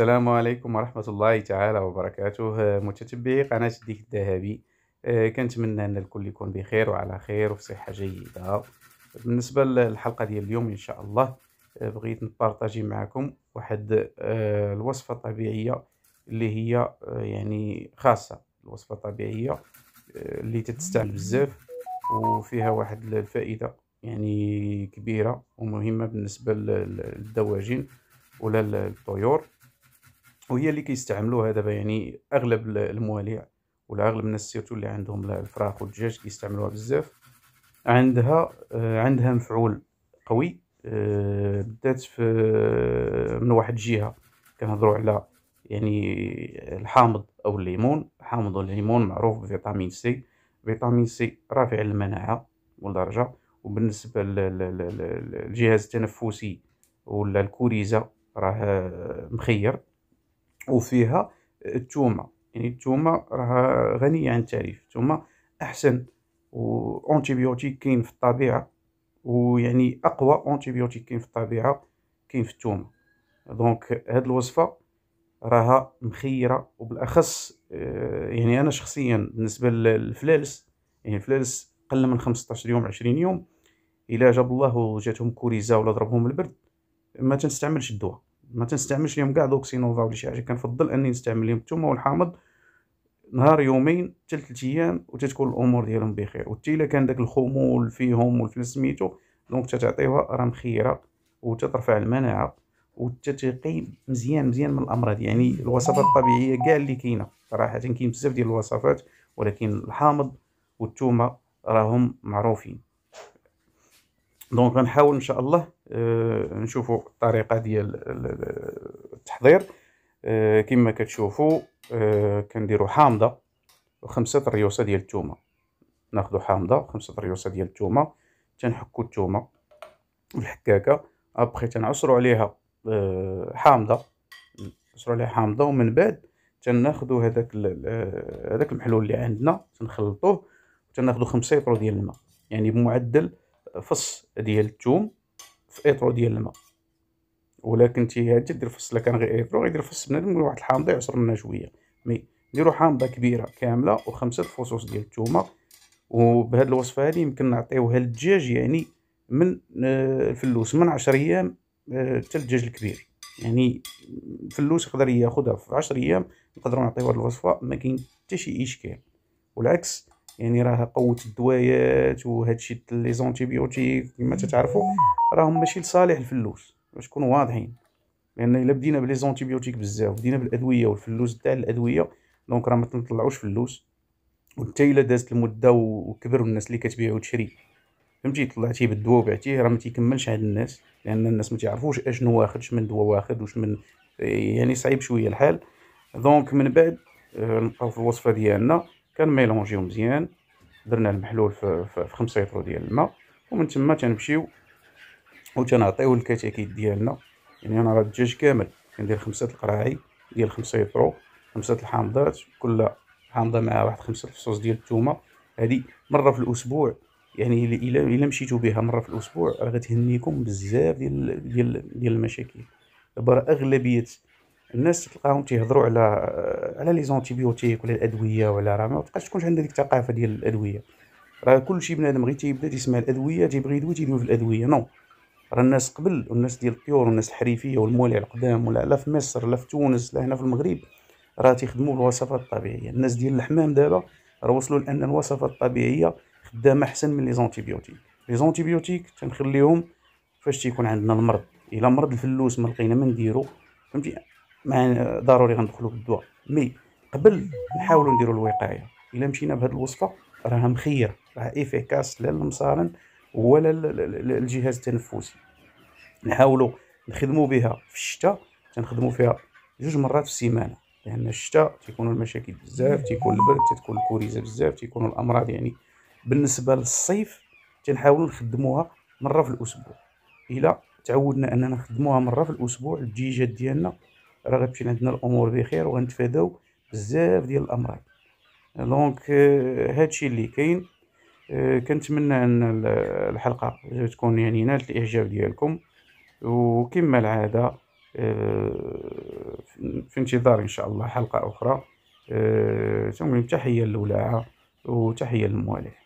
السلام عليكم ورحمة الله تعالى وبركاته متتبعي قناة الديك الذهبي آه، كنتمنى أن الكل يكون بخير وعلى خير وفي صحة جيدة بالنسبة للحلقة ديال اليوم إن شاء الله آه، بغيت نبارطاجي معكم واحد آه، الوصفة الطبيعية اللي هي يعني خاصة الوصفة الطبيعية اللي تتستعمل بزاف وفيها واحد الفائدة يعني كبيرة ومهمة بالنسبة للدواجن ولا الطيور وهي اللي كيستعملوها دابا يعني اغلب المواليع ولا اغلب الناس سيرتو اللي عندهم الفراخ والدجاج كيستعملوها بزاف عندها آه، عندها مفعول قوي آه، بدات في آه، من واحد الجهه كنهضروا على يعني الحامض او الليمون الحامض والليمون معروف بفيتامين سي فيتامين سي رافع المناعه والدرجه وبالنسبه للجهاز التنفسي ولا الكوريزه راه مخير وفيها التومه يعني التومه راها غنيه عن التعريف التومه احسن وانتيبيوتيك كاين في الطبيعه ويعني اقوى انتيبيوتيك كاين في الطبيعه كاين في التومه دونك هاد الوصفه راها مخيره وبالاخص آه، يعني انا شخصيا بالنسبه للفلالس يعني الفلالس قل من 15 يوم 20 يوم الا جاب الله وجاتهم كوريزا ولا ضربهم البرد ما تنستعملش الدواء ما تنستعملش اليوم كاع دوكسينوفا ولا شي حاجه كنفضل اني نستعمل اليوم الثومه والحامض نهار يومين حتى ثلاث ايام وتتكون الامور ديالهم بخير وحتى الا كان داك الخمول فيهم والفل سميتو دونك تتعطيوها راه مخيره وتترفع المناعه وتتقي مزيان مزيان من الامراض يعني الوصفات الطبيعيه كاع اللي كاينه صراحه كاين بزاف ديال الوصفات ولكن الحامض والثومه راهم معروفين دونك غنحاول ان شاء الله آه، نشوفوا الطريقه ديال التحضير آه، كما كتشوفوا آه، كنديروا حامضه وخمسه ريوسه ديال الثومه ناخذوا حامضه خمسه ريوسه ديال الثومه تنحكوا الثومه بالحكاكه ابخي تنعصروا عليها حامضه نعصروا عليها حامضه ومن بعد تناخذوا هذاك هذاك المحلول اللي عندنا تنخلطوه وتناخذوا خمسة لتر ديال الماء يعني بمعدل فص ديال الثوم في ايطرو ديال الماء ولا كنتي هادي دير فص لا كان غير ايطرو غيدير فص بنادم واحد الحامضه يعصر منها شويه مي نديرو حامضه كبيره كامله وخمسه فصوص ديال الثومه وبهاد الوصفه هادي يمكن نعطيوها للدجاج يعني من آه، الفلوس من 10 ايام آه، حتى الدجاج الكبير يعني الفلوس يقدر ياخذها في 10 ايام نقدروا نعطيو هاد الوصفه ما كاين حتى شي اشكال والعكس يعني راه قوه الدوايات وهادشي لي زونتيبيوتيك كما تتعرفوا راهم ماشي لصالح الفلوس باش نكونوا واضحين لان الا بدينا بلي زونتيبيوتيك بزاف بدينا بالادويه والفلوس تاع الادويه دونك راه ما تنطلعوش فلوس وحتى الا دازت المده وكبر الناس اللي كتبيع وتشري فهمتي طلعتي بالدواء وبعتيه راه ما تيكملش عند الناس لان الناس ما تعرفوش اشنو واخد من دواء واخد وشمن إيه، يعني صعيب شويه الحال دونك من بعد آه، نبقاو في الوصفه ديالنا كنميلونجيو مزيان درنا المحلول في, في, 5 لتر ديال الماء ومن تما تنمشيو و تنعطيو الكتاكيت ديالنا يعني انا راه الدجاج كامل كندير خمسة القراعي ديال 5 لتر خمسة الحامضات كل حامضة مع واحد خمسة الفصوص ديال الثومة هذه مرة في الأسبوع يعني الا الا مشيتو بها مرة في الأسبوع راه غتهنيكم بزاف ديال ديال ديال المشاكل دابا اغلبيه الناس تلقاهم تيهضروا على على لي زونتيبيوتيك ولا الادويه ولا راه ما تبقاش تكونش عندنا ديك الثقافه ديال الادويه راه كلشي بنادم غير تيبدا تيسمع الادويه تيبغي يدوي تيدوي في الادويه نو راه الناس قبل والناس ديال الطيور والناس الحريفيه والمولع القدام ولا لا في مصر لا في تونس لا هنا في المغرب راه تيخدموا بالوصفات الطبيعيه الناس ديال الحمام دابا راه وصلوا لان الوصفات الطبيعيه خدامه احسن من لي زونتيبيوتيك لي زونتيبيوتيك تنخليهم فاش تيكون عندنا المرض الا مرض الفلوس ما لقينا ما نديرو فهمتي ما ضروري غندخلو بالدواء مي قبل نحاولوا نديروا الوقايه الا مشينا بهذه الوصفه راها مخيره راها افيكاس لا للمصارن ولا للجهاز التنفسي نحاولوا نخدموا بها في الشتاء تنخدموا فيها جوج مرات في السيمانه لان الشتاء تيكونو المشاكل بزاف تيكون البرد تتكون الكوريزه بزاف تيكون الامراض يعني بالنسبه للصيف تنحاولوا نخدموها مره في الاسبوع الا تعودنا اننا نخدموها مره في الاسبوع الديجات ديالنا راه غتمشي عندنا الامور بخير وغنتفاداو بزاف ديال الامراض دونك آه، هادشي اللي كاين آه، كنتمنى ان الحلقه تكون يعني نالت الاعجاب ديالكم وكما العاده آه، في انتظار ان شاء الله حلقه اخرى تحيه للولاعه وتحيه للموالح